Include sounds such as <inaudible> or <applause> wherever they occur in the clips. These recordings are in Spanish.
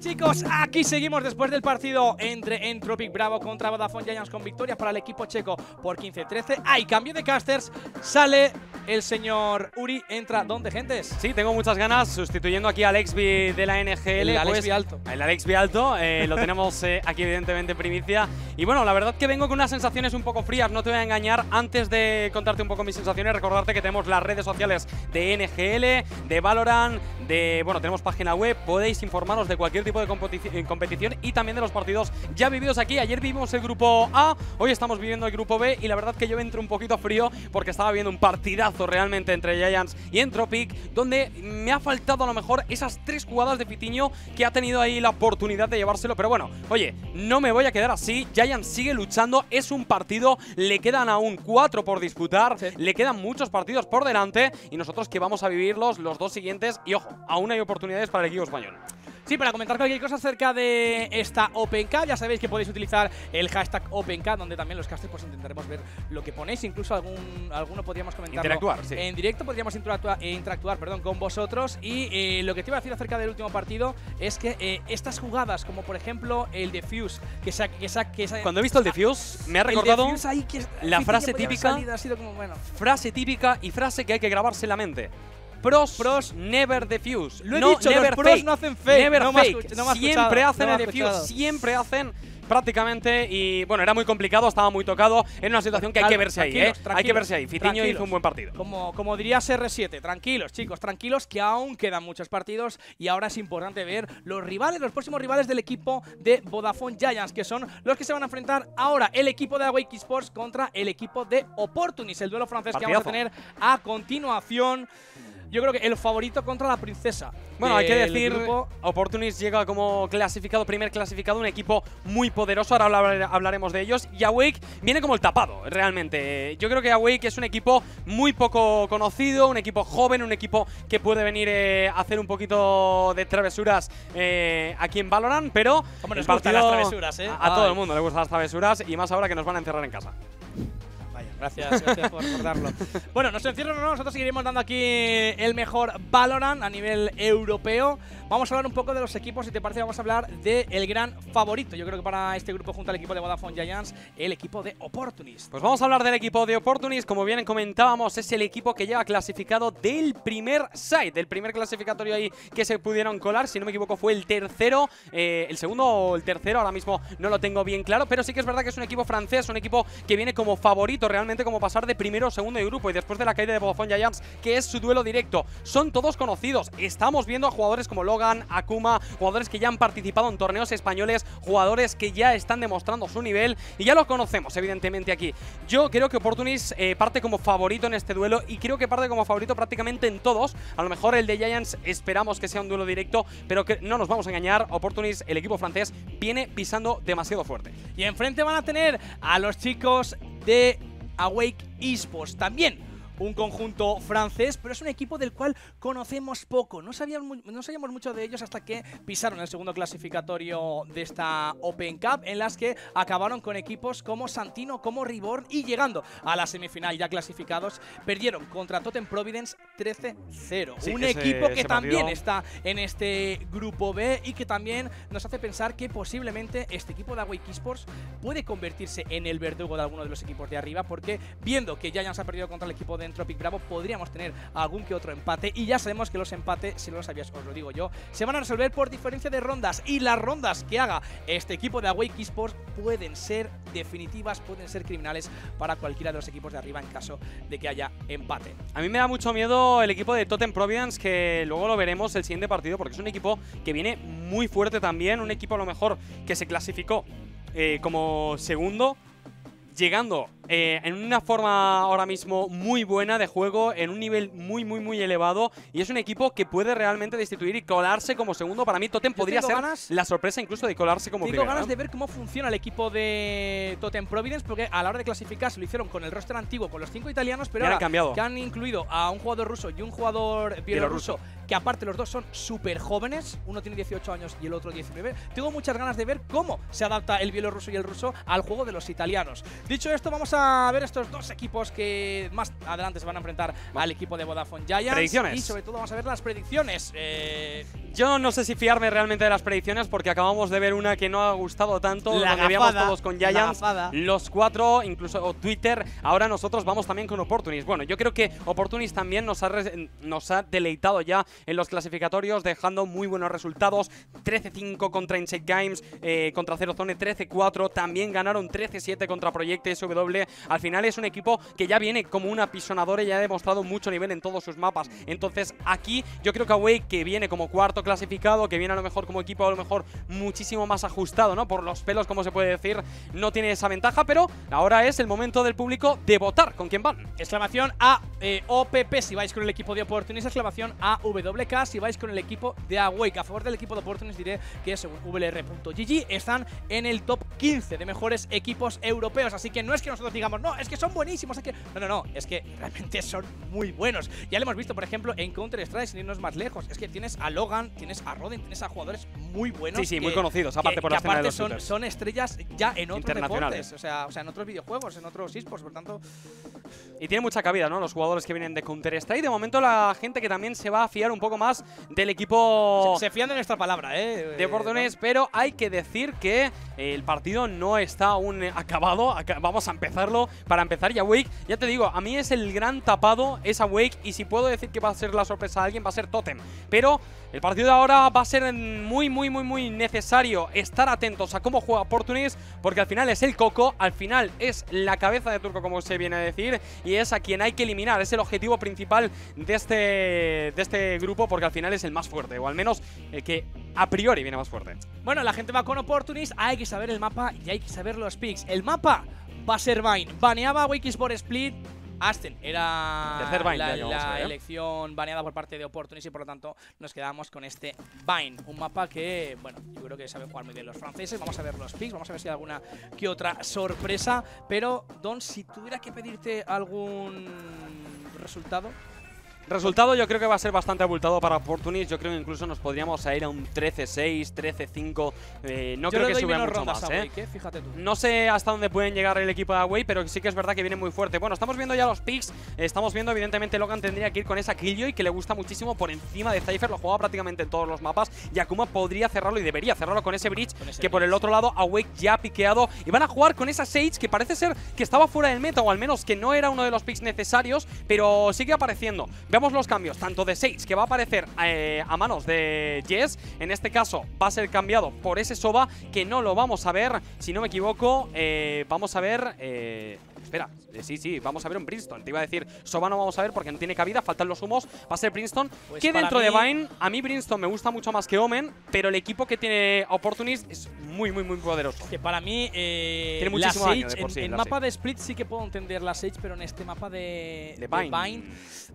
Chicos, aquí seguimos después del partido entre Entropic Bravo contra Vodafone Giants con victoria para el equipo checo por 15-13. Hay cambio de casters, sale el señor Uri, entra donde gentes? Sí, tengo muchas ganas, sustituyendo aquí a Alexby de la NGL. El Alex pues, Alto. El eh, lo tenemos eh, aquí evidentemente primicia. Y bueno, la verdad que vengo con unas sensaciones un poco frías, no te voy a engañar. Antes de contarte un poco mis sensaciones, recordarte que tenemos las redes sociales de NGL, de Valorant, de, bueno, tenemos página web, podéis informaros de cualquier tipo de eh, competición y también de los partidos ya vividos aquí. Ayer vivimos el grupo A, hoy estamos viviendo el grupo B y la verdad que yo entro un poquito frío porque estaba viendo un partidazo realmente entre Giants y Entropic, donde me ha faltado a lo mejor esas tres jugadas de Pitiño que ha tenido ahí la oportunidad de llevárselo. Pero bueno, oye, no me voy a quedar así. Giants sigue luchando, es un partido, le quedan aún cuatro por disputar, le quedan muchos partidos por delante y nosotros que vamos a vivirlos los dos siguientes y ojo, aún hay oportunidades para el equipo español. Sí, para comentar cualquier cosa acerca de esta OpenK, ya sabéis que podéis utilizar el hashtag OpenK, donde también los casters pues intentaremos ver lo que ponéis, incluso algún, alguno podríamos comentar. Interactuar, En directo podríamos interactuar, eh, interactuar perdón, con vosotros y eh, lo que te iba a decir acerca del último partido es que eh, estas jugadas, como por ejemplo el defuse, que sea. que, Cuando he visto el defuse, ah, me ha recordado la frase típica, ha sido como, frase típica y frase que hay que grabarse en la mente pros, pros never defuse. Lo he dicho, never los pros no hacen fake. siempre hacen el defuse, siempre hacen prácticamente y bueno, era muy complicado, estaba muy tocado, en una situación que hay que verse ahí, ¿eh? Hay que verse ahí. Fitiño hizo un buen partido. Como, como diría sr 7 tranquilos, chicos, tranquilos que aún quedan muchos partidos y ahora es importante ver los rivales, los próximos rivales del equipo de Vodafone Giants, que son los que se van a enfrentar ahora el equipo de Awake Sports contra el equipo de Opportunis, el duelo francés que vamos a tener a continuación yo creo que el favorito contra la princesa. Bueno, hay que decir, Opportunist llega como clasificado, primer clasificado, un equipo muy poderoso, ahora hablaremos de ellos, y Awake viene como el tapado, realmente. Yo creo que Awake es un equipo muy poco conocido, un equipo joven, un equipo que puede venir eh, a hacer un poquito de travesuras eh, aquí en Valorant, pero... las travesuras, ¿eh? a todo el mundo le gustan las travesuras, y más ahora que nos van a encerrar en casa. Gracias, gracias por recordarlo. bueno, nos encierran no, nosotros seguiremos dando aquí el mejor Valorant a nivel europeo. Vamos a hablar un poco de los equipos, y te parece, vamos a hablar del gran favorito. Yo creo que para este grupo, junto al equipo de Vodafone Giants, el equipo de Opportunist Pues vamos a hablar del equipo de Opportunist Como bien comentábamos, es el equipo que lleva clasificado del primer site, del primer clasificatorio ahí que se pudieron colar. Si no me equivoco, fue el tercero, eh, el segundo o el tercero, ahora mismo no lo tengo bien claro. Pero sí que es verdad que es un equipo francés, un equipo que viene como favorito realmente como pasar de primero o segundo de grupo y después de la caída de Vodafone Giants, que es su duelo directo. Son todos conocidos. Estamos viendo a jugadores como Logan, Akuma, jugadores que ya han participado en torneos españoles, jugadores que ya están demostrando su nivel y ya los conocemos, evidentemente, aquí. Yo creo que Opportunis eh, parte como favorito en este duelo y creo que parte como favorito prácticamente en todos. A lo mejor el de Giants esperamos que sea un duelo directo, pero que no nos vamos a engañar. Opportunis, el equipo francés, viene pisando demasiado fuerte. Y enfrente van a tener a los chicos de Awake Esports. También un conjunto francés, pero es un equipo del cual conocemos poco. No sabíamos, no sabíamos mucho de ellos hasta que pisaron el segundo clasificatorio de esta Open Cup, en las que acabaron con equipos como Santino, como Riborn y llegando a la semifinal ya clasificados, perdieron contra Totem Providence 13-0. un equipo que también está en este grupo B y que también nos hace pensar que posiblemente este equipo de Awake Sports puede convertirse en el verdugo de alguno de los equipos de arriba, porque viendo que ya se ha perdido contra el equipo de en Tropic Bravo podríamos tener algún que otro empate. Y ya sabemos que los empates, si no lo sabías, os lo digo yo, se van a resolver por diferencia de rondas. Y las rondas que haga este equipo de Awake Esports pueden ser definitivas, pueden ser criminales para cualquiera de los equipos de arriba en caso de que haya empate. A mí me da mucho miedo el equipo de Totem Providence, que luego lo veremos el siguiente partido, porque es un equipo que viene muy fuerte también, un equipo a lo mejor que se clasificó eh, como segundo, llegando eh, en una forma ahora mismo muy buena de juego, en un nivel muy, muy, muy elevado. Y es un equipo que puede realmente destituir y colarse como segundo. Para mí, Totem podría ser ganas, la sorpresa incluso de colarse como primero. Tengo ganas de ver cómo funciona el equipo de Totem Providence, porque a la hora de clasificar se lo hicieron con el roster antiguo, con los cinco italianos, pero ahora han cambiado. que han incluido a un jugador ruso y un jugador bielorruso, que aparte los dos son súper jóvenes, uno tiene 18 años y el otro 19. Tengo muchas ganas de ver cómo se adapta el bielorruso y el ruso al juego de los italianos. Dicho esto, vamos a a ver estos dos equipos que más adelante se van a enfrentar al equipo de Vodafone Giants. Y sobre todo vamos a ver las predicciones. Eh. Yo no sé si fiarme realmente de las predicciones porque acabamos de ver una que no ha gustado tanto. La que habíamos todos con Giants. Los cuatro, incluso Twitter. Ahora nosotros vamos también con Opportunis. Bueno, yo creo que Opportunis también nos ha, deleitado ya en los clasificatorios, dejando muy buenos resultados. 13-5 contra Insect Games, eh, contra Zero Zone 13-4. También ganaron 13-7 contra Proyecto SW. Al final es un equipo que ya viene como un apisonador y ya ha demostrado mucho nivel en todos sus mapas. Entonces aquí yo creo que Away, que viene como cuarto clasificado, que viene a lo mejor como equipo a lo mejor muchísimo más ajustado, ¿no? Por los pelos, como se puede decir, no tiene esa ventaja, pero ahora es el momento del público de votar con quién van. Exclamación a eh, OPP si vais con el equipo de Opportunist, exclamación a WK si vais con el equipo de Awake. A favor del equipo de Opportunist diré que según VLR.gg están en el top 15 de mejores equipos europeos, así que no es que nosotros digamos, no, es que son buenísimos, es que... No, no, no, es que realmente son muy buenos. Ya lo hemos visto, por ejemplo, en Counter-Strike, sin irnos más lejos, es que tienes a Logan, tienes a Roden, tienes a jugadores muy buenos. Sí, sí, muy conocidos, aparte por la escena de los son, son, estrellas ya en otros deportes, o sea, o sea, en otros videojuegos, en otros esports, por tanto y tiene mucha cabida, ¿no? Los jugadores que vienen de Counter-Strike. De momento la gente que también se va a fiar un poco más del equipo... Se, fían de nuestra palabra, ¿eh? De Bordones, eh, pero hay que decir que el partido no está aún acabado. Vamos a empezarlo. Para empezar ya Wake, ya te digo, a mí es el gran tapado, Es Wake, y si puedo decir que va a ser la sorpresa a alguien, va a ser Totem. Pero el partido de ahora va a ser muy, muy, muy, muy necesario estar atentos a cómo juega Portunis, porque al final es el coco, al final es la cabeza de Turco, como se viene a decir, y es a quien hay que eliminar. Es el objetivo principal de este, de este grupo, porque al final es el más fuerte, o al menos el que a priori viene más fuerte. Bueno, la gente va con Opportunis, hay que saber el mapa y hay que saber los picks. El mapa va a ser Vine. Baneaba a por Split, Aston era la, ¿eh? elección baneada por parte de Oportunis y por lo tanto nos quedamos con este Vine. Un mapa que, bueno, yo creo que saben jugar muy bien los franceses. Vamos a ver los picks, vamos a ver si hay alguna que otra sorpresa. Pero, Don, si tuviera que pedirte algún resultado, Resultado yo creo que va a ser bastante abultado para Fortunis. Yo creo que incluso nos podríamos ir a un 13-6, 13-5. Eh, no creo que suba mucho más. ¿eh? ¿eh? No sé hasta dónde pueden llegar el equipo de Away, pero sí que es verdad que viene muy fuerte. Bueno, estamos viendo ya los picks. Estamos viendo, evidentemente, Logan tendría que ir con esa Killjoy que le gusta muchísimo por encima de Cypher. Lo jugaba prácticamente en todos los mapas. Akuma podría cerrarlo y debería cerrarlo con ese bridge que por el otro lado Awake ya ha piqueado. Y van a jugar con esa Sage que parece ser que estaba fuera del meta o al menos que no era uno de los picks necesarios, pero sigue apareciendo. Veamos los cambios, tanto de 6 que va a aparecer eh, a manos de Jess, en este caso va a ser cambiado por ese Soba, que no lo vamos a ver, si no me equivoco, eh, vamos a ver... Eh, Espera, eh, sí, sí, vamos a ver un Princeton. Te iba a decir, Soba no vamos a ver porque no tiene cabida, faltan los humos. Va a ser Princeton, pues que dentro de Vine, a mí Princeton me gusta mucho más que Omen, pero el equipo que tiene Opportunist es muy, muy, muy poderoso. Que para mí, eh, tiene muchísimo en, el mapa de Split sí que puedo entender la Sage, pero en este mapa de, Vine.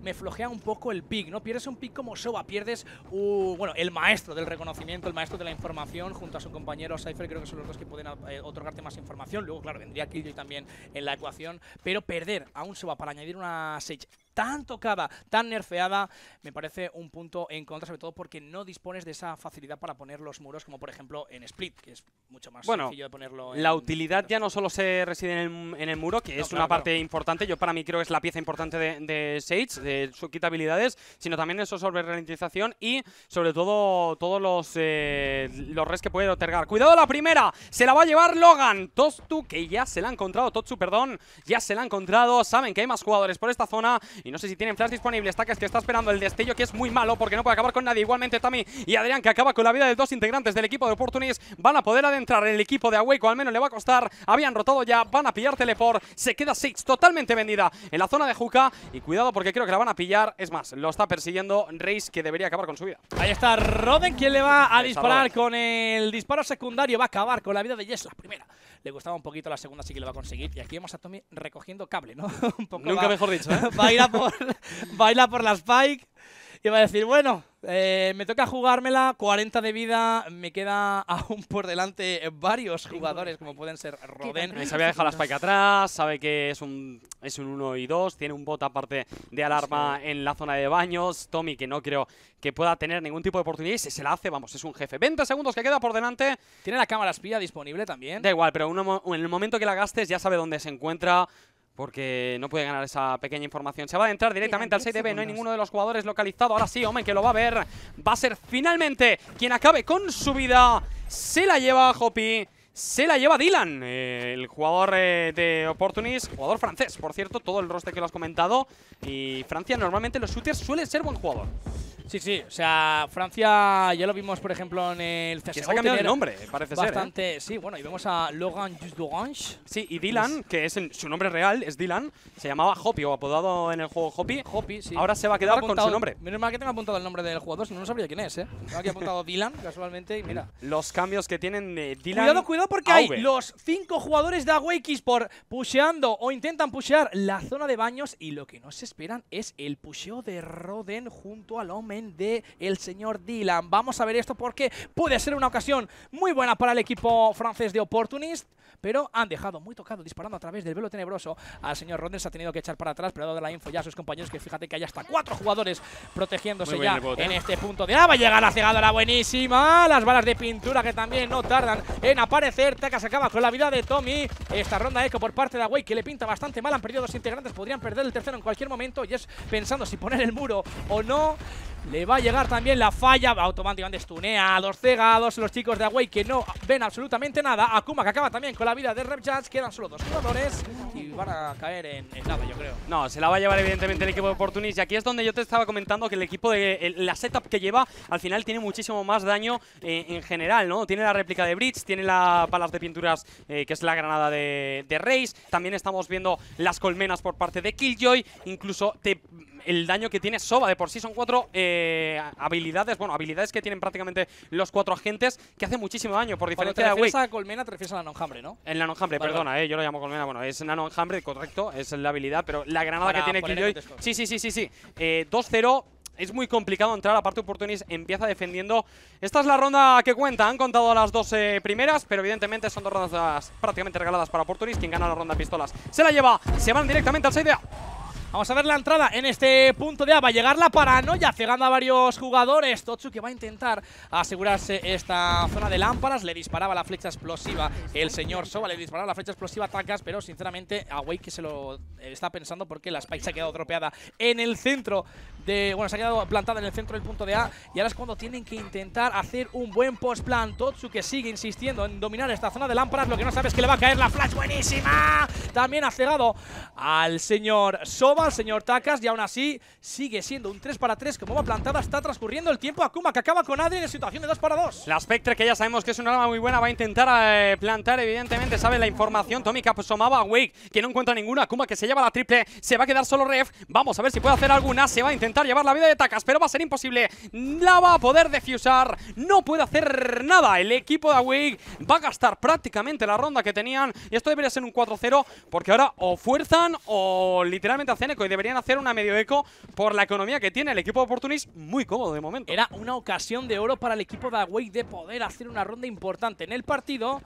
me flojea un poco el pick, ¿no? Pierdes un pick como Soba, pierdes, bueno, el maestro del reconocimiento, el maestro de la información, junto a su compañero Cypher, creo que son los dos que pueden eh, otorgarte más información. Luego, claro, vendría Killjoy también en la ecuación pero perder aún se va para añadir una Sage tan tocada, tan nerfeada, me parece un punto en contra, sobre todo porque no dispones de esa facilidad para poner los muros, como por ejemplo en Split, que es mucho más bueno, sencillo de ponerlo. En la utilidad ya no solo se reside en el, muro, que es una parte importante, yo para mí creo que es la pieza importante de, Sage, de su kit habilidades, sino también eso sobre ralentización y sobre todo todos eh, los, res que puede otorgar. ¡Cuidado la primera! Se la va a llevar Logan. Tostu, que ya se la ha encontrado, Totsu, perdón, ya se la ha encontrado, saben que hay más jugadores por esta zona y no sé si tienen flash disponible. está que está esperando el destello, que es muy malo porque no puede acabar con nadie. Igualmente Tami y Adrián, que acaba con la vida de dos integrantes del equipo de Opportunis, van a poder adentrar en el equipo de Awaco. Al menos le va a costar. Habían rotado ya, van a pillar Teleport. Se queda Six totalmente vendida en la zona de Juca. Y cuidado porque creo que la van a pillar. Es más, lo está persiguiendo Reis, que debería acabar con su vida. Ahí está Roden, quien le va a disparar con el disparo secundario. Va a acabar con la vida de Jess, la primera. Le gustaba un poquito la segunda, así que lo va a conseguir. Y aquí vemos a Tommy recogiendo cable, ¿no? <laughs> un poco Nunca mejor dicho. ¿eh? <laughs> va a ir a <laughs> baila por la Spike y va a decir, bueno, eh, me toca jugármela, 40 de vida, me queda aún por delante varios jugadores como pueden ser Roden. Se había dejado la spike atrás, sabe que es un es un 1 y 2, tiene un bot aparte de alarma en la zona de baños, Tommy que no creo que pueda tener ningún tipo de oportunidad y si se la hace, vamos, es un jefe. 20 segundos que queda por delante. Tiene la cámara espía disponible también. Da igual, pero en el momento que la gastes ya sabe dónde se encuentra, porque no puede ganar esa pequeña información. Se va a entrar directamente al 6 B no hay ninguno de los jugadores localizado. Ahora sí, hombre, que lo va a ver, va a ser finalmente quien acabe con su vida. Se la lleva Hopi, se la lleva Dylan, eh, el jugador eh, de Opportunist jugador francés, por cierto, todo el roster que lo has comentado. Y Francia normalmente los shooters suelen ser buen jugador. Sí, sí, o sea, Francia ya lo vimos, por ejemplo, en el CSGO. Que se ha cambiado el nombre, parece ser. ¿eh? Bastante, Sí, bueno, y vemos a Logan Jusdorange. Sí, y Dylan, pues que es su nombre real, es Dylan, se llamaba Hopi o apodado en el juego Hopi. Hopi, sí. Ahora se va a quedar con su nombre. Menos mal que tengo apuntado el nombre del jugador, si no, no sabría quién es, ¿eh? Tengo aquí apuntado Dylan, casualmente, y mira. Los cambios que tienen Dylan. Cuidado, cuidado, porque hay los cinco jugadores de Awakeys por pusheando o intentan pushear la zona de baños, y lo que no se esperan es el pusheo de Roden junto al hombre de el señor Dylan. Vamos a ver esto porque puede ser una ocasión muy buena para el equipo francés de Opportunist, pero han dejado muy tocado, disparando a través del velo tenebroso al señor Rondes Ha tenido que echar para atrás, pero ha dado la info ya a sus compañeros que fíjate que hay hasta cuatro jugadores protegiéndose ya en este punto de... ¡Ah, va a llegar la cegadora buenísima! Las balas de pintura que también no tardan en aparecer. Taka se acaba con la vida de Tommy. Esta ronda eco por parte de Away que le pinta bastante mal. Han perdido dos integrantes, podrían perder el tercero en cualquier momento y es pensando si poner el muro o no. Le va a llegar también la falla, automáticamente estunea a dos cegados, los chicos de Away que no ven absolutamente nada. Akuma que acaba también con la vida de que quedan solo dos jugadores y van a caer en, nada, yo creo. No, se la va a llevar evidentemente el equipo de Oportunis y aquí es donde yo te estaba comentando que el equipo de la setup que lleva al final tiene muchísimo más daño eh, en general, ¿no? Tiene la réplica de Bridge, tiene las balas de pinturas eh, que es la granada de, de Reis, también estamos viendo las colmenas por parte de Killjoy, incluso te el daño que tiene Soba de por sí. Son cuatro eh, habilidades, bueno, habilidades que tienen prácticamente los cuatro agentes, que hace muchísimo daño, por diferencia Cuando colmena te refieres a la ¿no? En la perdona, eh, yo lo llamo colmena, bueno, es Nanohambre, correcto, es la habilidad, pero la granada que tiene Killjoy... Sí, sí, sí, sí, sí. Eh, 2-0... Es muy complicado entrar, aparte Oportunis empieza defendiendo. Esta es la ronda que cuenta, han contado las dos eh, primeras, pero evidentemente son dos rondas prácticamente regaladas para Oportunis. Quien gana la ronda pistolas se la lleva, se van directamente al side… Vamos a ver la entrada en este punto de A. Va a llegar la paranoia, cegando a varios jugadores. Totsu que va a intentar asegurarse esta zona de lámparas. Le disparaba la flecha explosiva el señor Soba. Le disparaba la flecha explosiva a pero sinceramente a Wake se lo está pensando porque la Spike se ha quedado tropeada en el centro de... Bueno, se ha quedado plantada en el centro del punto de A. Y ahora es cuando tienen que intentar hacer un buen post-plan. Totsu que sigue insistiendo en dominar esta zona de lámparas. Lo que no sabe es que le va a caer la flash buenísima. También ha cegado al señor Soba. Al señor Takas y aún así sigue siendo un 3 para 3 Como va plantada. Está transcurriendo el tiempo Akuma que acaba con nadie en situación de 2 para 2. La Spectre que ya sabemos que es una arma muy buena va a intentar eh, plantar evidentemente, sabe la información. Tommy Pues asomaba a Wake que no encuentra ninguna. Akuma que se lleva la triple, se va a quedar solo Ref. Vamos a ver si puede hacer alguna. Se va a intentar llevar la vida de Takas pero va a ser imposible. La va a poder defusar. No puede hacer nada. El equipo de Wake va a gastar prácticamente la ronda que tenían y esto debería ser un 4-0 porque ahora o fuerzan o literalmente hacen y deberían hacer una medio eco por la economía que tiene el equipo de muy cómodo de momento. Era una ocasión de oro para el equipo de Away de poder hacer una ronda importante en el partido.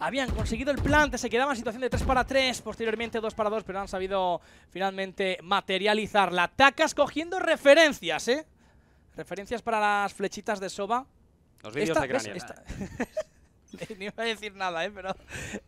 Habían conseguido el plante, se quedaba en situación de 3 para 3, posteriormente 2 para 2, pero han sabido finalmente materializar la TACA escogiendo referencias, ¿eh? Referencias para las flechitas de Soba. Los vídeos de Crania. <laughs> <laughs> Ni iba a decir nada, ¿eh? pero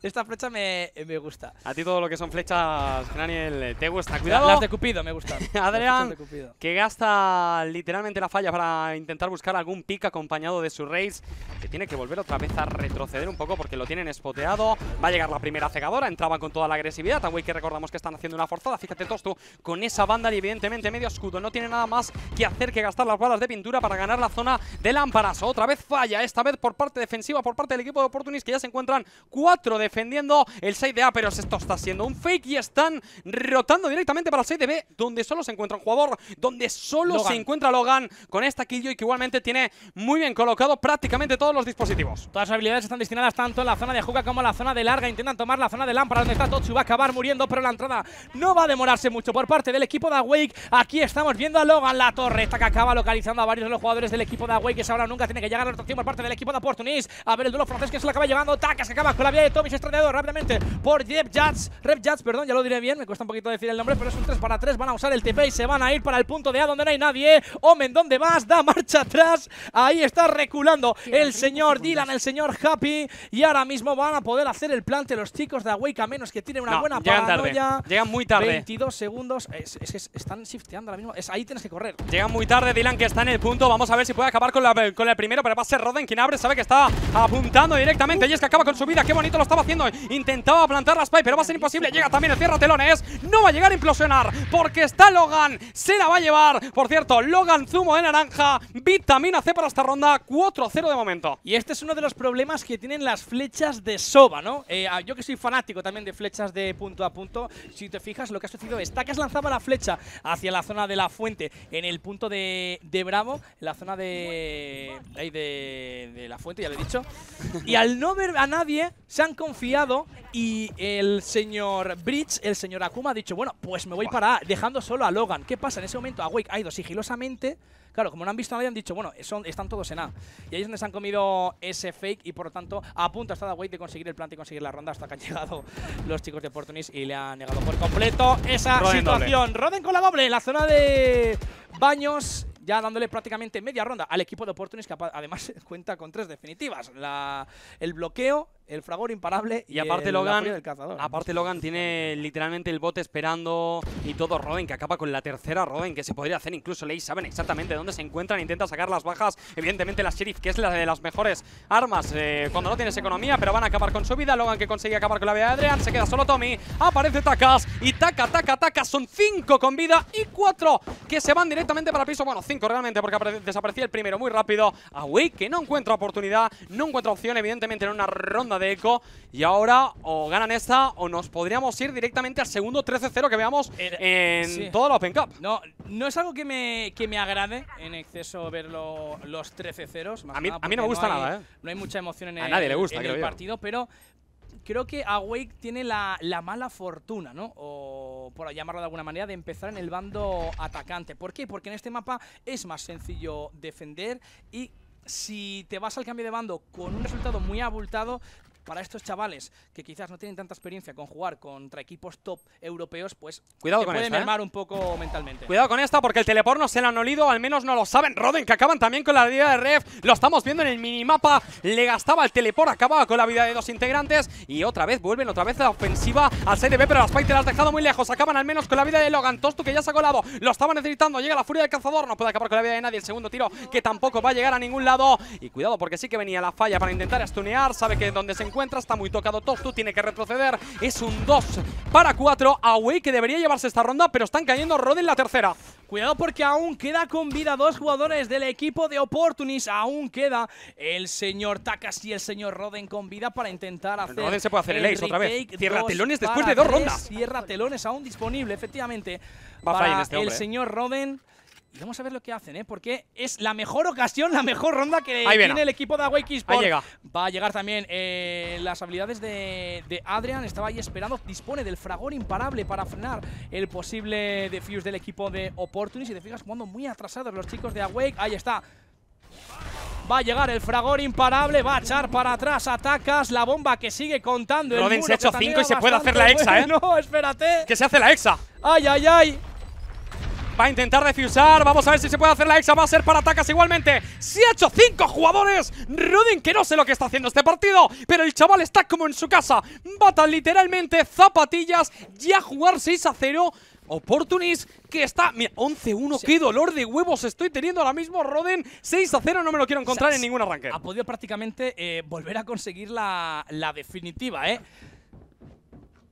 esta flecha me, gusta. A ti todo lo que son flechas, Daniel te gusta. Cuidado. Las de Cupido me gustan. Adrián, que gasta literalmente la falla para intentar buscar algún pick acompañado de su race, que tiene que volver otra vez a retroceder un poco porque lo tienen espoteado. Va a llegar la primera cegadora, Entraban con toda la agresividad. Tan que recordamos que están haciendo una forzada. Fíjate, Tostu, con esa banda y evidentemente medio escudo. No tiene nada más que hacer que gastar las balas de pintura para ganar la zona de lámparas. Otra vez falla, esta vez por parte defensiva, por parte del equipo de Opportunist que ya se encuentran cuatro defendiendo el 6 de A, pero esto está siendo un fake y están rotando directamente para el 6 de B, donde solo se encuentra un jugador, donde solo se encuentra Logan con esta Killjoy que igualmente tiene muy bien colocado prácticamente todos los dispositivos. Todas las habilidades están destinadas tanto en la zona de Juga como en la zona de larga, intentan tomar la zona de lámpara donde está Totsu, va a acabar muriendo, pero la entrada no va a demorarse mucho por parte del equipo de Awake. Aquí estamos viendo a Logan, la torre esta que acaba localizando a varios de los jugadores del equipo de Awake, que ahora nunca tiene que llegar a la por parte del equipo de Opportunist. A ver el duelo francés que se lo acaba llevando. Takas que acaba con la vía de Se entrenador rápidamente por Jeff Jats. Rep Jats, perdón, ya lo diré bien, me cuesta un poquito decir el nombre, pero es un 3 para 3. Van a usar el TP y se van a ir para el punto de A donde no hay nadie. Omen, ¿dónde vas? Da marcha atrás. Ahí está reculando el señor Dylan, el señor Happy. Y ahora mismo van a poder hacer el De los chicos de Awake, a menos que tienen una buena llegan paranoia. Tarde. Llegan muy tarde. 22 segundos. Es, están shifteando ahora mismo. ahí tienes que correr. Llegan muy tarde, Dylan, que está en el punto. Vamos a ver si puede acabar con, el primero, pero va a ser Roden quien abre. Sabe que está apuntando directamente. Y es que acaba con su vida. Qué bonito lo estaba haciendo. Intentaba plantar la Spy, pero va a ser imposible. Llega también el cierre telones. No va a llegar a implosionar porque está Logan. Se la va a llevar. Por cierto, Logan zumo de naranja. Vitamina C para esta ronda. 4-0 de momento. Y este es uno de los problemas que tienen las flechas de Soba, ¿no? Eh, ah, yo que soy fanático también de flechas de punto a punto. Si te fijas, lo que ha sucedido es has lanzaba la flecha hacia la zona de la fuente en el punto de, Bravo, la zona de, ahí de, de la fuente, ya lo he dicho. Y al no ver a nadie, se han confiado y el señor Bridge, el señor Akuma, ha dicho, bueno, pues me voy para A, dejando solo a Logan. ¿Qué pasa? En ese momento a Wake ha ido sigilosamente. Claro, como no han visto a nadie, han dicho, bueno, están todos en A. Y ahí es donde se han comido ese fake y, por lo tanto, a punto ha estado Wake de conseguir el plan y conseguir la ronda hasta que han llegado los chicos de Portunis y le han negado por completo esa situación. Roden con la doble en la zona de baños ya dándole prácticamente media ronda al equipo de Opportunis, que además <laughs> cuenta con tres definitivas. el bloqueo, el fragor imparable y, aparte Logan, Aparte Logan tiene literalmente el bote esperando y todo Roden, que acaba con la tercera Roden, que se podría hacer incluso Leyes saben exactamente dónde se encuentran, intenta sacar las bajas, evidentemente la Sheriff, que es la de las mejores armas eh, cuando no tienes economía, pero van a acabar con su vida, Logan que consigue acabar con la vida de Adrian, se queda solo Tommy, aparece Takas y taca taca taca son cinco con vida y cuatro que se van directamente para el piso, bueno, porque desaparecía el primero muy rápido. Awake que no encuentra oportunidad, no encuentra opción evidentemente en una ronda de eco. Y ahora o ganan esta o nos podríamos ir directamente al segundo 13-0 que veamos en todo toda la Open Cup. No, no es algo que me, que me agrade en exceso ver los 13-0. A mí, no me gusta nada, ¿eh? No hay mucha emoción a nadie le gusta, en el partido, pero creo que Awake tiene la, la, mala fortuna, ¿no? O por llamarlo de alguna manera, de empezar en el bando atacante. ¿Por qué? Porque en este mapa es más sencillo defender y... Si te vas al cambio de bando con un resultado muy abultado, para estos chavales que quizás no tienen tanta experiencia con jugar contra equipos top europeos, pues Cuidado pueden esta, ¿eh? mermar un poco mentalmente. Cuidado con esta porque el teleport no se la han olido, al menos no lo saben. Roden que acaban también con la vida de Ref, lo estamos viendo en el minimapa, le gastaba el teleport, acababa con la vida de dos integrantes y otra vez vuelven otra vez a la ofensiva al CDB, pero las Spike las has dejado muy lejos, acaban al menos con la vida de Logan Tostu que ya se ha colado, lo estaba necesitando, llega la furia del cazador, no puede acabar con la vida de nadie, el segundo tiro que tampoco va a llegar a ningún lado y cuidado porque sí que venía la falla para intentar stunear. sabe que donde se encuentra encuentra, está muy tocado Tostu, tiene que retroceder, es un 2 para 4, Away que debería llevarse esta ronda, pero están cayendo Roden en la tercera. Cuidado porque aún queda con vida dos jugadores del equipo de Opportunis. Aún queda el señor Takashi y el señor Roden con vida para intentar hacer. Roden se puede hacer el, ace otra vez. Cierra telones después de dos rondas. Cierra telones aún disponible, efectivamente. Va para este el eh. señor Roden. Vamos a ver lo que hacen, ¿eh? Porque es la mejor ocasión, la mejor ronda que tiene el equipo de Awake Sport. Va a llegar también eh, las habilidades de, de, Adrian. Estaba ahí esperando. Dispone del fragor imparable para frenar el posible defuse del equipo de Opportunity. Y te fijas jugando muy atrasados los chicos de Awake. Ahí está. Va a llegar el fragor imparable, va a echar para atrás, atacas, la bomba que sigue contando. Roden se ha hecho 5 y se puede hacer la exa, ¿eh? No, <laughs> espérate. Que se hace la exa. Ay, ay, ay. Va a intentar defusar. Vamos a ver si se puede hacer la exa. Va a ser para atacas igualmente. Se ha hecho cinco jugadores. Roden, que no sé lo que está haciendo este partido. Pero el chaval está como en su casa. Bata literalmente zapatillas. Ya jugar 6 a 0. Opportunis que está... Mira, 11-1, qué dolor de huevos estoy teniendo ahora mismo, Roden. 6-0, no me lo quiero encontrar en ningún arranque. Ha podido prácticamente eh, volver a conseguir la, la definitiva, ¿eh?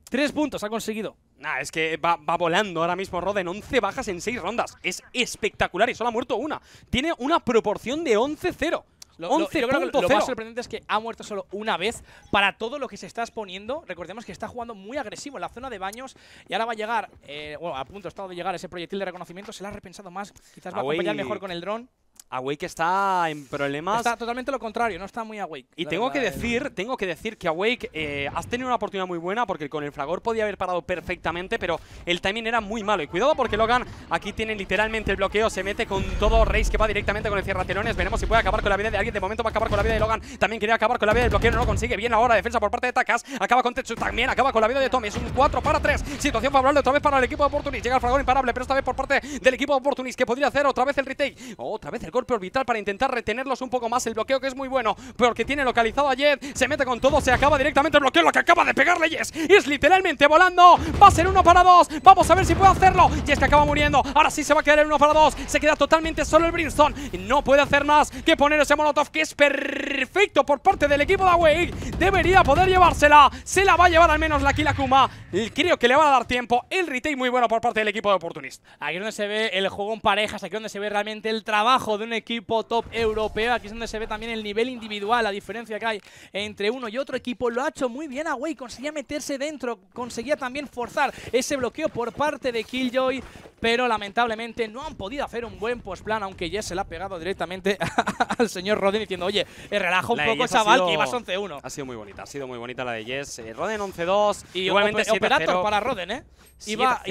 Tres puntos ha conseguido es que va, volando ahora mismo Rod en 11 bajas en 6 rondas. Es espectacular y solo ha muerto una. Tiene una proporción de 11-0. 11 lo, lo, más sorprendente es que ha muerto solo una vez para todo lo que se está exponiendo. Recordemos que está jugando muy agresivo en la zona de baños y ahora va a llegar, eh, a punto estado de llegar ese proyectil de reconocimiento. Se lo ha repensado más, quizás va a acompañar mejor con el dron. Awake está en problemas. Está totalmente lo contrario, no está muy Awake. Y tengo que, decir, eh. tengo que decir que Awake eh, has tenido una oportunidad muy buena porque con el fragor podía haber parado perfectamente, pero el timing era muy malo. Y cuidado porque Logan aquí tiene literalmente el bloqueo, se mete con todo Reis que va directamente con el cierra-terones. Veremos si puede acabar con la vida de alguien. De momento va a acabar con la vida de Logan. También quería acabar con la vida del bloqueo, no consigue. Bien ahora, defensa por parte de Takas. Acaba con Tetsu también, acaba con la vida de Tommy. Es un 4 para 3. Situación favorable otra vez para el equipo de Opportunis. Llega el fragor imparable, pero esta vez por parte del equipo de Opportunis que podría hacer otra vez el retake. Otra vez el gol golpe orbital para intentar retenerlos un poco más. El bloqueo que es muy bueno, porque tiene localizado a Jet. Se mete con todo, se acaba directamente el bloqueo. Lo que acaba de pegarle Y es literalmente volando. Va a ser uno para dos. Vamos a ver si puede hacerlo. Y es que acaba muriendo. Ahora sí se va a quedar el uno para dos. Se queda totalmente solo el Brimstone. No puede hacer más que poner ese Molotov que es perro perfecto por parte del equipo de Away, Debería poder llevársela. Se la va a llevar al menos la Kilakuma. Creo que le va a dar tiempo. El retake muy bueno por parte del equipo de Opportunist. Aquí es donde se ve el juego en parejas. Aquí es donde se ve realmente el trabajo de un equipo top europeo. Aquí es donde se ve también el nivel individual. La diferencia que hay entre uno y otro equipo. Lo ha hecho muy bien Away, Conseguía meterse dentro. Conseguía también forzar ese bloqueo por parte de Killjoy. Pero lamentablemente no han podido hacer un buen postplan. Aunque ya se la ha pegado directamente <laughs> al señor Rodin diciendo, oye, es relajo un poco, chaval, que ibas 11-1. Ha sido muy bonita, ha sido muy bonita la de Yes. Eh, Roden 11-2. Y igualmente Operator para Roden, ¿eh? y va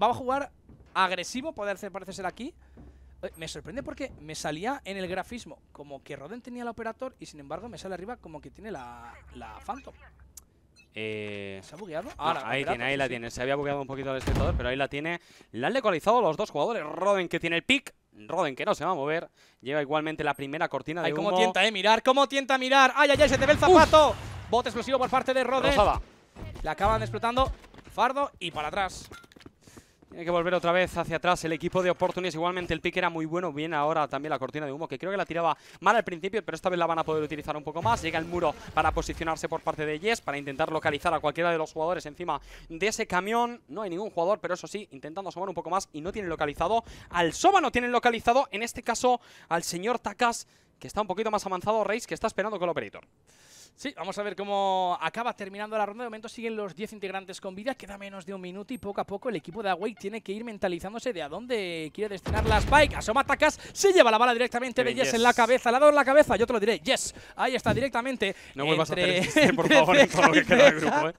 a jugar agresivo, parece ser aquí. Eh, me sorprende porque me salía en el grafismo como que Roden tenía la Operator y sin embargo me sale arriba como que tiene la, la Phantom. Eh, ¿Se ha bugueado? Ah, ahí tiene, ahí la tiene. Se había bugueado un poquito el espectador, pero ahí la tiene. La han localizado los dos jugadores. Roden que tiene el pick. Roden, que no se va a mover, lleva igualmente la primera cortina de Ay, cómo tienta, eh, mirar, cómo tienta mirar. ¡Ay, ay, ay, se te ve el zapato! Bote explosivo por parte de Roden. La acaban explotando Fardo y para atrás. Tiene que volver otra vez hacia atrás el equipo de Opportunities, Igualmente el pick era muy bueno. viene ahora también la cortina de humo, que creo que la tiraba mal al principio, pero esta vez la van a poder utilizar un poco más. Llega el muro para posicionarse por parte de Yes, para intentar localizar a cualquiera de los jugadores encima de ese camión. No hay ningún jugador, pero eso sí, intentando asomar un poco más y no tiene localizado. Al Soma no tienen localizado, en este caso al señor Takas, que está un poquito más avanzado, Reis, que está esperando con el operator. Sí, vamos a ver cómo acaba terminando la ronda. De momento siguen los 10 integrantes con vida. Queda menos de un minuto y poco a poco el equipo de Away tiene que ir mentalizándose de a dónde quiere destinar la spike. Asoma atacas, se lleva la bala directamente de Yes, en la cabeza. Le ha en la cabeza, yo te lo diré. Yes, ahí está directamente. No vuelvas a hacer este, por <laughs> favor, en lo que queda grupo. ¿eh?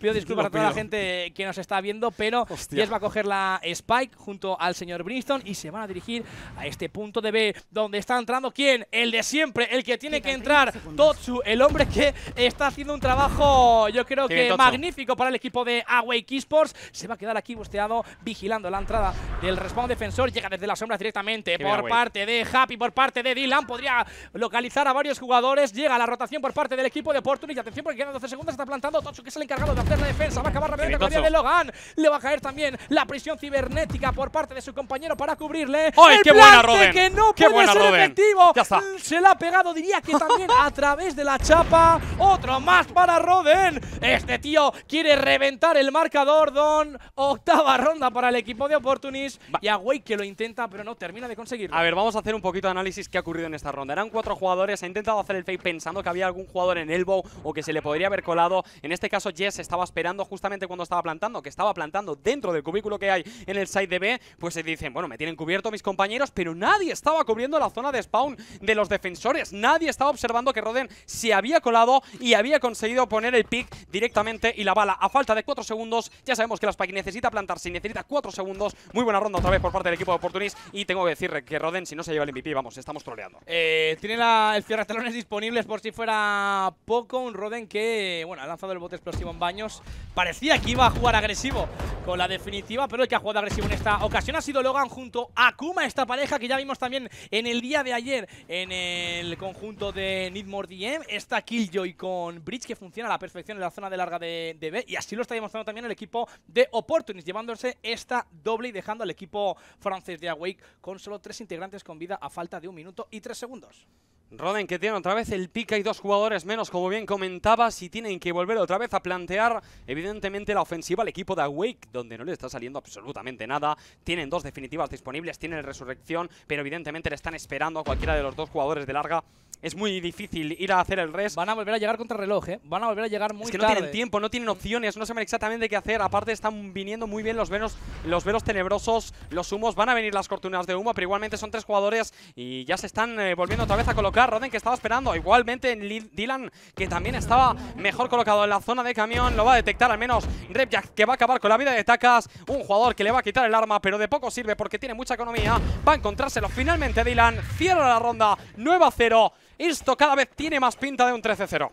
Pido disculpas a toda la gente que nos está viendo, pero Yes va a coger la Spike junto al señor Brinston y se van a dirigir a este punto de B donde está entrando quién? El de siempre, el que tiene que entrar. Totsu, el hombre que está haciendo un trabajo, yo creo que magnífico para el equipo de Awake Esports. Se va a quedar aquí busteado, vigilando la entrada del respawn defensor. Llega desde las sombras directamente por parte de Happy, por parte de Dylan. Podría localizar a varios jugadores. Llega la rotación por parte del equipo de Opportunity. Atención porque quedan 12 segundos. Está plantando Tocho, que es el encargado de hacer la defensa. Va a acabar rápidamente con la de Logan. Le va a caer también la prisión cibernética por parte de su compañero para cubrirle. ¡Ay, qué buena, Roden! no qué puede buena, ser efectivo. Se la ha pegado, diría que también <laughs> a través de la chapa. Otro más para Roden. Este tío quiere reventar el marcador, Don. Octava ronda para el equipo de Opportunis. Y Y Wake que lo intenta, pero no termina de conseguirlo. A ver, vamos a hacer un poquito de análisis que ha ocurrido en esta ronda. Eran cuatro jugadores. Ha intentado hacer el fake pensando que había algún jugador en el bow o que se le podría haber colado. En este caso, Jess estaba esperando justamente cuando estaba plantando, que estaba plantando dentro del cubículo que hay en el side de B. Pues se dicen, bueno, me tienen cubierto mis compañeros, pero nadie estaba cubriendo la zona de spawn de los defensores. Nadie estaba observando que Roden se había colado y había conseguido poner el pick directamente y la bala a falta de 4 segundos. Ya sabemos que la Spike necesita plantarse y necesita 4 segundos. Muy buena ronda otra vez por parte del equipo de Opportunist y tengo que decir que Roden, si no se lleva el MVP, vamos, estamos troleando. Eh, tiene el cierre talones disponibles por si fuera poco. Un Roden que, bueno, ha lanzado el bote explosivo en baños. Parecía que iba a jugar agresivo con la definitiva, pero el que ha jugado agresivo en esta ocasión ha sido Logan junto a Kuma, esta pareja que ya vimos también en el día de ayer en el conjunto de Need More DM. Esta kill y con Bridge que funciona a la perfección en la zona de larga de, B y así lo está demostrando también el equipo de Opportunis, llevándose esta doble y dejando al equipo francés de Awake con solo tres integrantes con vida a falta de un minuto y tres segundos. Roden que tiene otra vez el pica y dos jugadores menos, como bien comentaba. Si tienen que volver otra vez a plantear, evidentemente, la ofensiva al equipo de Awake, donde no le está saliendo absolutamente nada. Tienen dos definitivas disponibles, tienen Resurrección, pero evidentemente le están esperando a cualquiera de los dos jugadores de larga es muy difícil ir a hacer el res. Van a volver a llegar contra reloj, ¿eh? Van a volver a llegar muy tarde. Es que no tienen tiempo, no tienen opciones, no saben exactamente qué hacer. Aparte están viniendo muy bien los venos, los velos tenebrosos, los humos. Van a venir las cortunas de humo, pero igualmente son tres jugadores y ya se están eh, volviendo otra vez a colocar. Roden que estaba esperando, igualmente Dylan que también estaba mejor colocado en la zona de camión. Lo va a detectar al menos Repjack que va a acabar con la vida de Takas. Un jugador que le va a quitar el arma, pero de poco sirve porque tiene mucha economía. Va a encontrárselo finalmente Dylan. Cierra la ronda, 9 a 0. Esto cada vez tiene más pinta de un 13-0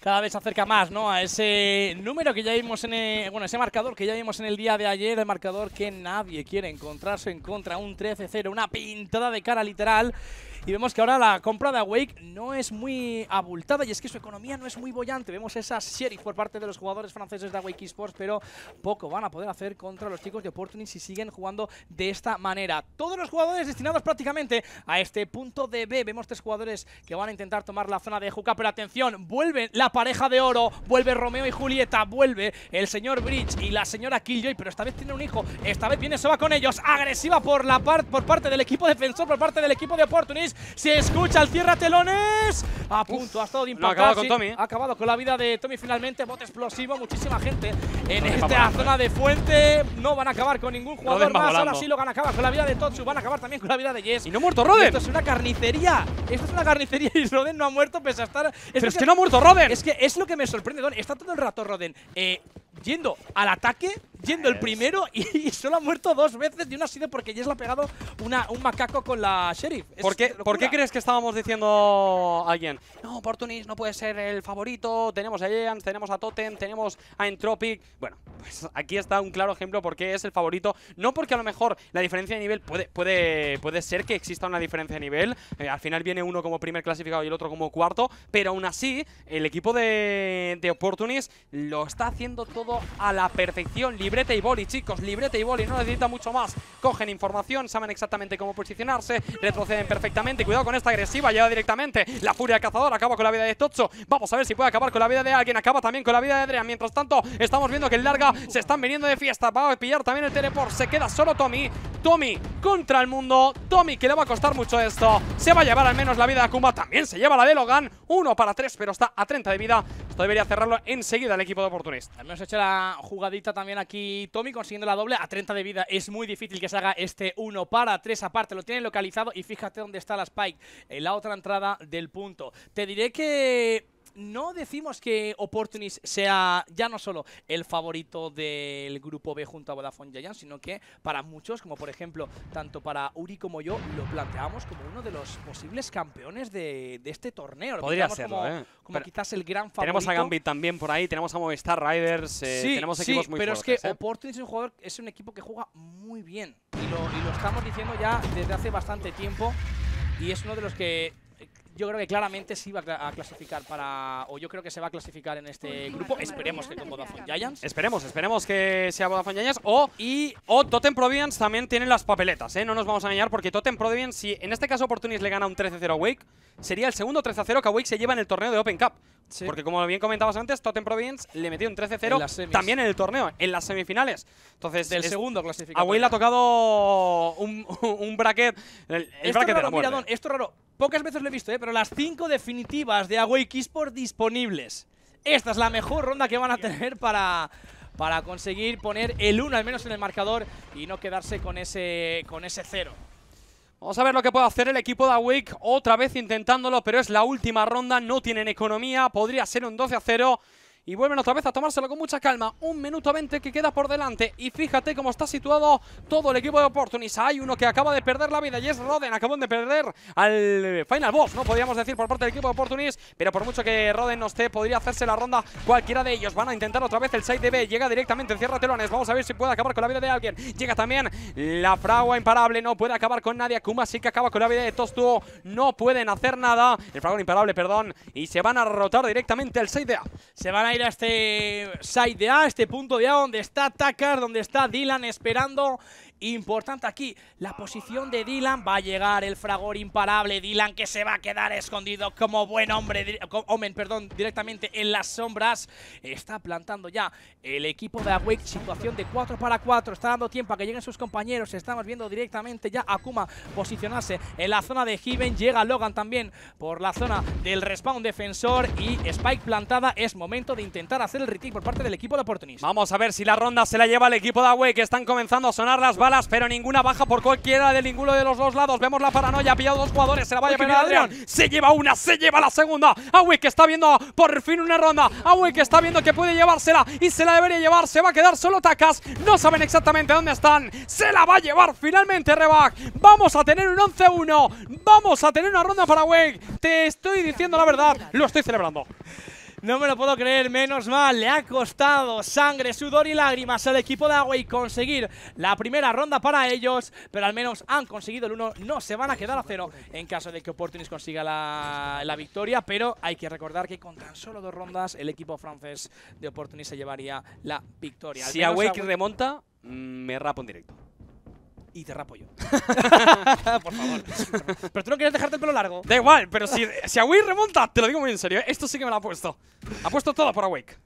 cada vez se acerca más ¿no? a ese número que ya vimos en el, eh, bueno, ese marcador que ya vimos en el día de ayer, el marcador que nadie quiere encontrarse en contra, un 13-0, una pintada de cara literal y vemos que ahora la compra de Awake no es muy abultada y es que su economía no es muy bollante. Vemos esa sheriff por parte de los jugadores franceses de Awake Esports, pero poco van a poder hacer contra los chicos de Opportunity si siguen jugando de esta manera. Todos los jugadores destinados prácticamente a este punto de B. Vemos tres jugadores que van a intentar tomar la zona de Juca, pero atención, vuelve la pareja de oro, vuelve Romeo y Julieta, vuelve el señor Bridge y la señora Killjoy, pero esta vez tiene un hijo, esta vez viene Soba con ellos, agresiva por, la por parte del equipo defensor, por parte del equipo de Opportunity se escucha el cierra Telones. A punto, ha estado de impactar. con Tommy. ¿eh? ha acabado con la vida de Tommy finalmente. Bote explosivo, muchísima gente en esta zona de fuente. No van a acabar con ningún jugador más. Ahora sí lo van a acabar con la vida de Totsu. Van a acabar también con la vida de Jess. Y no ha muerto Roden. esto es una carnicería. Esto es una carnicería y Roden no ha muerto pese a estar… Pero es que, no ha muerto Roden. Es que es lo que me sorprende, Don. Está todo el rato Roden. Eh, yendo al ataque, yendo el primero <laughs> y, solo ha muerto dos veces y una ha sido porque Jess le ha pegado una, un macaco con la sheriff. ¿Por, qué, crees que estábamos diciendo alguien? No, Opportunist no puede ser el favorito, tenemos a Jean, tenemos a Totem, tenemos a Entropic. Bueno, <laughs> pues aquí está un claro ejemplo por qué es el favorito. No porque a lo mejor la diferencia de nivel puede, puede, puede ser que exista una diferencia de nivel. Eh, al final viene uno como primer clasificado y el otro como cuarto, pero aún así el equipo de, de Opportunist lo está haciendo todo todo a la perfección. Libreta y boli, chicos, libreta y boli, no necesita mucho más. Cogen información, saben exactamente cómo posicionarse, retroceden perfectamente. Cuidado con esta agresiva, lleva directamente. La furia cazador acaba con la vida de Tocho. Vamos a ver si puede acabar con la vida de alguien, acaba también con la vida de Adrián. Mientras tanto, estamos viendo que el larga se están viniendo de fiesta. Va a pillar también el teleport, se queda solo Tommy. Tommy contra el mundo. Tommy que le va a costar mucho esto. Se va a llevar al menos la vida de Akuma. También se lleva la de Logan. uno para tres pero está a 30 de vida. Esto debería cerrarlo enseguida el equipo de oportunistas la jugadita también aquí Tommy consiguiendo la doble a 30 de vida. Es muy difícil que se haga este 1 para 3 aparte. Lo tienen localizado y fíjate dónde está la Spike en la otra entrada del punto. Te diré que no decimos que Opportunist sea ya no solo el favorito del grupo B junto a Vodafone Giant, sino que para muchos, como por ejemplo tanto para Uri como yo, lo planteamos como uno de los posibles campeones de, este torneo. Podría serlo, eh. como quizás el gran favorito. Tenemos a Gambit también por ahí, tenemos a Movistar Riders, eh, tenemos sí, tenemos equipos sí, pero es que ¿eh? Opportunis es un, equipo que juega muy bien y lo estamos diciendo ya desde hace bastante tiempo y es uno de los que yo creo que claramente sí va a clasificar para... O yo creo que se va a clasificar en este grupo. Esperemos que con Vodafone Giants. Esperemos, esperemos que sea Vodafone Giants. O, y, o Totem Providence también tienen las papeletas, ¿eh? No nos vamos a engañar porque Totem Providence, si en este caso Opportunis le gana un 13-0 a Wake, sería el segundo 13-0 que Wake se lleva en el torneo de Open Cup. Porque como bien comentabas antes, Totem Providence le metió un 13-0 también en el torneo, en las semifinales. Entonces, el segundo clasificado. A le ha tocado un, <laughs> un bracket, esto raro, esto raro. Pocas veces lo he visto, ¿eh? pero las cinco definitivas de Away Keysport disponibles. Esta es la mejor ronda que van a tener para, para conseguir poner el 1 al menos en el marcador y no quedarse con ese, con ese 0. Vamos a ver lo que puede hacer el equipo de Awake, otra vez intentándolo, pero es la última ronda, no tienen economía, podría ser un 12 a 0 y vuelven otra vez a tomárselo con mucha calma. Un minuto 20 que queda por delante y fíjate cómo está situado todo el equipo de Opportunis. Hay uno que acaba de perder la vida y es Roden. Acaban de perder al final boss, ¿no? Podríamos decir por parte del equipo de Opportunis, pero por mucho que Roden no esté, podría hacerse la ronda cualquiera de ellos. Van a intentar otra vez el 6 de B, llega directamente, cierra telones. Vamos a ver si puede acabar con la vida de alguien. Llega también la fragua imparable, no puede acabar con nadie. Kuma sí que acaba con la vida de Tostu, no pueden hacer nada. El fragua imparable, perdón, y se van a rotar directamente el 6 de A. Se van a este side A, este punto de A, donde está Tucker, donde está Dylan esperando importante aquí. La posición de Dylan va a llegar el fragor imparable. Dylan que se va a quedar escondido como buen hombre, Omen, perdón, directamente en las sombras. Está plantando ya el equipo de Awake. Situación de 4 para 4. Está dando tiempo a que lleguen sus compañeros. Estamos viendo directamente ya a Kuma posicionarse en la zona de Heaven. Llega Logan también por la zona del respawn defensor y Spike plantada. Es momento de intentar hacer el retake por parte del equipo de Opportunist. Vamos a ver si la ronda se la lleva el equipo de Awake. Están comenzando a sonar las balas pero ninguna baja por cualquiera de ninguno de los dos lados. Vemos la paranoia, ha pillado dos jugadores, se la va a llevar Adrián. Se lleva una, se lleva la segunda. A que está viendo por fin una ronda. A que está viendo que puede llevársela y se la debería llevar. Se va a quedar solo Takas. No saben exactamente dónde están. Se la va a llevar finalmente Reback. Vamos a tener un 11-1. Vamos a tener una ronda para Wake. Te estoy diciendo la verdad, lo estoy celebrando. No me lo puedo creer, menos mal. Le ha costado sangre, sudor y lágrimas al equipo de Agua conseguir la primera ronda para ellos, pero al menos han conseguido el 1. No se van a quedar a cero en caso de que Opportunis consiga la, la victoria, pero hay que recordar que con tan solo dos rondas el equipo francés de Opportunis se llevaría la victoria. Si Awake remonta, mm, me rapo en directo y te rapo yo. <laughs> Por favor. Pero tú no quieres dejarte el pelo largo. Da igual, pero si, si Awake remonta, te lo digo muy en serio, ¿eh? esto sí que me lo ha puesto. Ha puesto todo por Awake.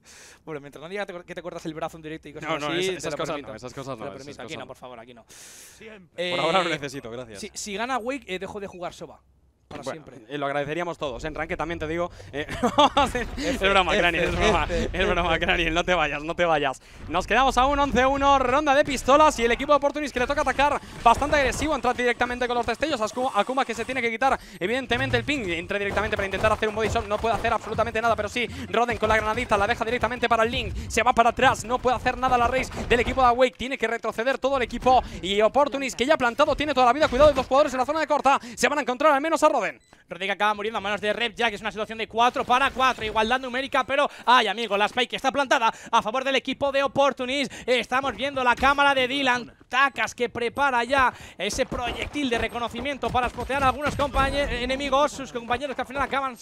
Bueno, mientras no digas que te cortas el brazo en directo y cosas no, no, así, esas, cosas no, esas Aquí no, por favor, aquí no. por ahora lo necesito, gracias. Si, si gana wake eh, dejo de jugar Soba para siempre. Eh, lo agradeceríamos todos. ¿eh? En Ranke también te digo. Eh, <laughs> es broma, Crani es broma. Es broma, No te vayas, no te vayas. Nos quedamos a un 11-1, ronda de pistolas y el equipo de Opportunis que le toca atacar bastante agresivo. Entra directamente con los destellos. Akuma que se tiene que quitar, evidentemente, el ping. Entra directamente para intentar hacer un body No puede hacer absolutamente nada, pero sí, Roden con la granadita la deja directamente para el Link. Se va para atrás. No puede hacer nada la race del equipo de Awake. Tiene que retroceder todo el equipo. Y Opportunis que ya ha plantado tiene toda la vida. Cuidado de dos jugadores en la zona de corta. Se van a encontrar al menos a lo acaba muriendo a manos de Rep Jack. es una situación de 4 para 4, igualdad numérica, pero ay amigo, la Spike está plantada a favor del equipo de Opportunist, Estamos viendo la cámara de Dylan tacas que prepara ya ese proyectil de reconocimiento para spotear a algunos enemigos, sus compañeros que al final acaban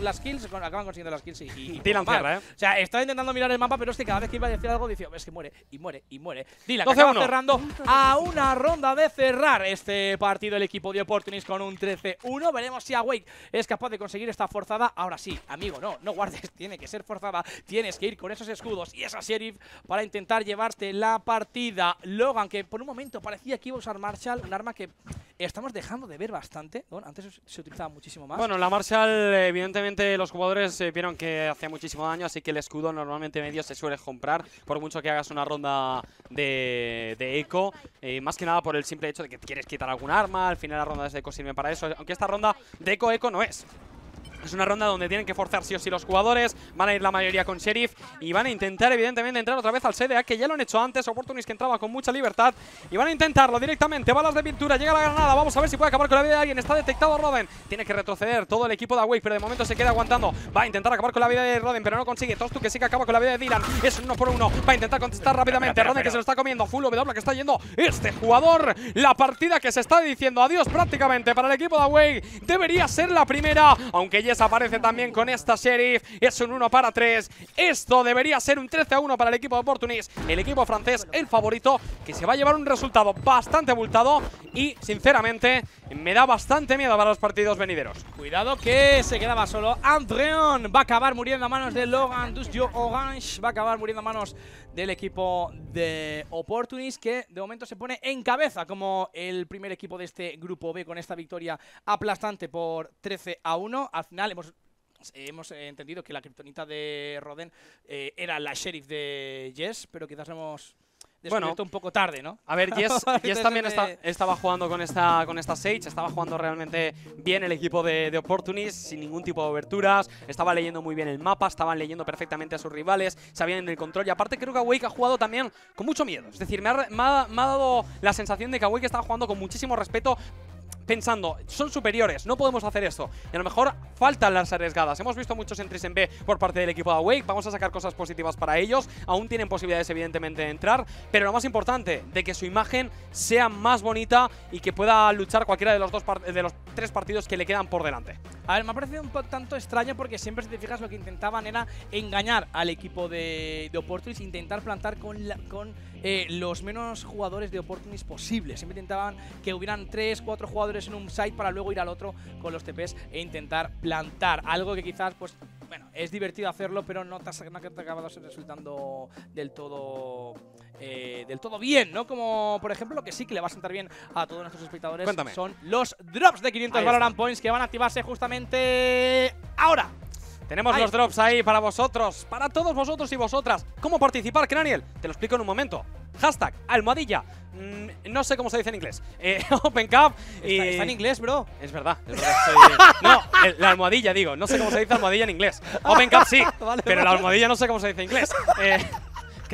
las kills, acaban consiguiendo las kills y, Dylan cierra, ¿eh? O sea, estaba intentando mirar el mapa, pero es que cada vez que iba a decir algo decía, es que muere y muere y muere. Dylan que cerrando a una ronda de cerrar este partido el equipo de Opportunis con un 13-1. Veremos si Awake es capaz de conseguir esta forzada. Ahora sí, amigo, no, no guardes, <laughs> tiene que ser forzada, tienes que ir con esos escudos y esa sheriff para intentar llevarte la partida. Logan que un momento parecía que iba a usar Marshall, un arma que estamos dejando de ver bastante. antes se utilizaba muchísimo más. Bueno, la Marshall, evidentemente, los jugadores eh, vieron que hacía muchísimo daño, así que el escudo normalmente medio se suele comprar, por mucho que hagas una ronda de, eco. Eh, más que nada por el simple hecho de que quieres quitar algún arma, al final la ronda de eco sirve para eso, aunque esta ronda de eco-eco no es. Es una ronda donde tienen que forzar sí o sí los jugadores, van a ir la mayoría con Sheriff y van a intentar evidentemente entrar otra vez al CDA, que ya lo han hecho antes, Opportunis que entraba con mucha libertad y van a intentarlo directamente, balas de pintura, llega la granada, vamos a ver si puede acabar con la vida de alguien, está detectado Roden, tiene que retroceder todo el equipo de Away pero de momento se queda aguantando, va a intentar acabar con la vida de Roden, pero no consigue, Tostu que sí que acaba con la vida de Dylan, es uno por uno, va a intentar contestar rápidamente, Roden que se lo está comiendo, Full W que está yendo este jugador, la partida que se está diciendo adiós prácticamente para el equipo de away, debería ser la primera, aunque ya desaparece también con esta Sheriff. Es un 1 para 3. Esto debería ser un 13 a 1 para el equipo de Portunis. El equipo francés, el favorito, que se va a llevar un resultado bastante abultado y, sinceramente, me da bastante miedo para los partidos venideros. Cuidado que se quedaba solo. Andreon va a acabar muriendo a manos de Logan Dusjo Orange. Va a acabar muriendo a manos del equipo de Opportunis, que de momento se pone en cabeza como el primer equipo de este grupo B con esta victoria aplastante por 13 a 1. Al final hemos hemos eh, entendido que la criptonita de Roden eh, era la sheriff de Jess, pero quizás hemos bueno, un poco tarde, ¿no? A ver, Jess, <laughs> también eh, estaba jugando con esta, con esta Sage, estaba jugando realmente bien el equipo de, de sin ningún tipo de aberturas, estaba leyendo muy bien el mapa, estaban leyendo perfectamente a sus rivales, sabían el control y aparte creo que Awake ha jugado también con mucho miedo. Es decir, me ha, me ha dado la sensación de que Awake estaba jugando con muchísimo respeto pensando, son superiores, no podemos hacer esto. Y a lo mejor faltan las arriesgadas. Hemos visto muchos entries en B por parte del equipo de Awake. Vamos a sacar cosas positivas para ellos. Aún tienen posibilidades, evidentemente, de entrar. Pero lo más importante, de que su imagen sea más bonita y que pueda luchar cualquiera de los, dos de los tres partidos que le quedan por delante. A ver, me ha parecido un tanto extraño porque siempre, si te fijas, lo que intentaban era engañar al equipo de, de y intentar plantar con, la, con eh, los menos jugadores de Oportunis posibles. Siempre intentaban que hubieran 3, 4 jugadores en un site para luego ir al otro con los TPs e intentar plantar. Algo que quizás, pues, bueno, es divertido hacerlo, pero no te, no te ha acabado resultando del todo... Eh, del todo bien, ¿no? Como, por ejemplo, lo que sí que le va a sentar bien a todos nuestros espectadores son los drops de 500 Valorant Points que van a activarse justamente ahora. Tenemos los drops ahí para vosotros, para todos vosotros y vosotras. ¿Cómo participar, Craniel? Te lo explico en un momento. Hashtag, almohadilla. Mm, no sé cómo se dice en inglés. <laughs> Eh, open Cup. Está, en inglés, bro. Es verdad. <laughs> no, la almohadilla, digo. No sé cómo se dice almohadilla en inglés. <laughs> Open Cup sí, pero la almohadilla no sé cómo se dice en inglés. Eh,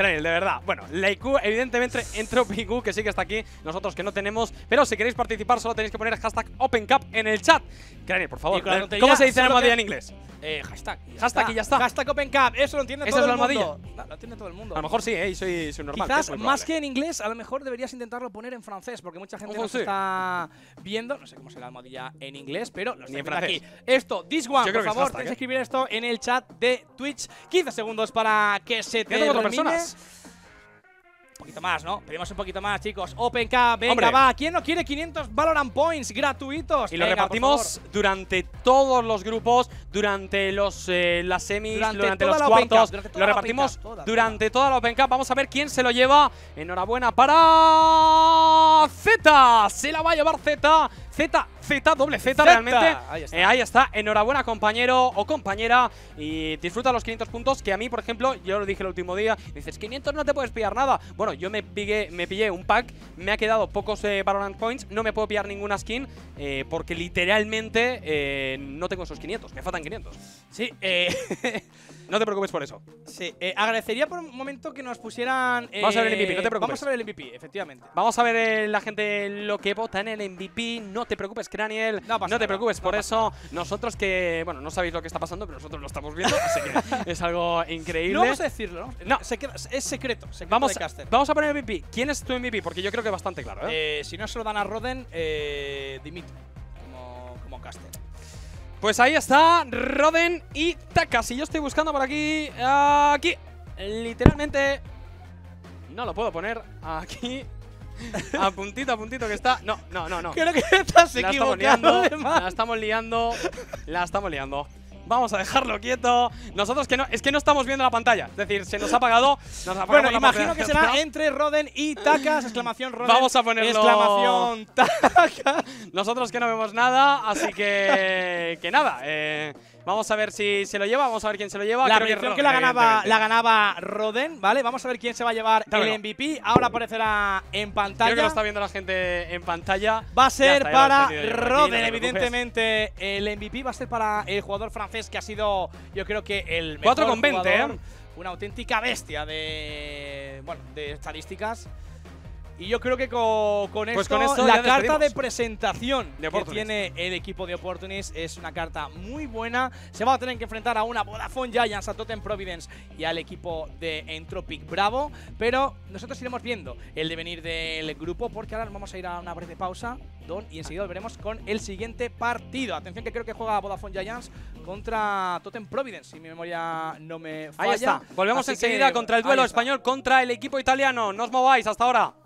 de verdad. Bueno, la evidentemente, entre OPQ, que sí que está aquí, nosotros que no tenemos. Pero si queréis participar, solo tenéis que poner hashtag OpenCup en el chat. Cranil, por favor, ¿cómo se dice almohadilla en inglés? Eh, hashtag. hashtag y ya está. Hashtag OpenCup, eso lo entiende todo es el almohadilla? mundo. lo entiende todo el mundo. A lo mejor sí, ¿eh? soy, soy normal. Quizás más que en inglés, a lo mejor deberías intentarlo poner en francés, porque mucha gente nos está viendo. No sé cómo llama la almohadilla en inglés, pero lo Ni aquí. Esto, this one, por favor, tenéis ¿eh? que escribir esto en el chat de Twitch. 15 segundos para que se te otra persona? Un poquito más, ¿no? Pedimos un poquito más, chicos. Open Cup, venga, va. ¿Quién no quiere 500 Valorant Points gratuitos? Y lo repartimos durante todos los grupos, durante los, eh, las semis, durante, los cuartos. lo repartimos durante toda la Open Cup. Vamos a ver quién se lo lleva. Enhorabuena para Z. Se la va a llevar Z. Z, Z, doble Z, realmente. Ahí está. Eh, está. Enhorabuena, compañero o compañera. Y disfruta los 500 puntos, que a mí, por ejemplo, yo lo dije el último día, dices, 500 no te puedes pillar nada. Bueno, yo me, pillé, me pillé un pack, me ha quedado pocos eh, Valorant Points, no me puedo pillar ninguna skin, eh, porque literalmente eh, no tengo esos 500, me faltan 500. Sí, eh... <laughs> No te preocupes por eso. Sí, eh, agradecería por un momento que nos pusieran. Eh, vamos a ver el MVP, no te preocupes. Vamos a ver el MVP, efectivamente. Vamos a ver eh, la gente lo que vota en el MVP. No te preocupes, Craniel. No, no te preocupes por eso. Nosotros que, bueno, no sabéis lo que está pasando, pero nosotros lo estamos viendo, <laughs> es algo increíble. No vamos a decirlo, ¿no? Se es secreto. vamos, vamos a poner el MVP. ¿Quién es tu MVP? Porque yo creo que es bastante claro, ¿eh? si no se lo dan a Roden, eh, como, como caster. Pues ahí está Roden y Takas. Y yo estoy buscando por aquí... Aquí. Literalmente... No lo puedo poner aquí. <laughs> A puntito, a puntito que está... No, no, no, no. Creo que estás la Estamos liando, la estamos liando. La estamos liando vamos a dejarlo quieto. Nosotros que no, es que no estamos viendo la pantalla, es decir, se nos ha apagado. bueno, imagino que será entre Roden y Takas, exclamación Roden. Vamos a ponerlo. Exclamación <laughs> Takas. Nosotros que no vemos nada, así que, que nada. Eh, Vamos a ver si se lo lleva, vamos a ver quién se lo lleva. La Creo que, la, ganaba, la ganaba Roden, ¿vale? Vamos a ver quién se va a llevar el MVP. Ahora aparecerá en pantalla. Creo que lo está viendo la gente en pantalla. Va a ser para Roden, evidentemente. El MVP va a ser para el jugador francés que ha sido, yo creo que el mejor 4 con 20, ¿eh? Una auténtica bestia de, bueno, de estadísticas. Y yo creo que con, pues con, esto, la carta de presentación que tiene el equipo de Opportunist es una carta muy buena. Se va a tener que enfrentar a una Vodafone Giants, a Totem Providence y al equipo de Entropic Bravo. Pero nosotros iremos viendo el devenir del grupo porque ahora vamos a ir a una breve pausa, Don, y enseguida volveremos con el siguiente partido. Atención que creo que juega Vodafone Giants contra Totem Providence, si mi memoria no me falla. Ahí está. Volvemos enseguida contra el duelo español contra el equipo italiano. No os mováis, hasta ahora.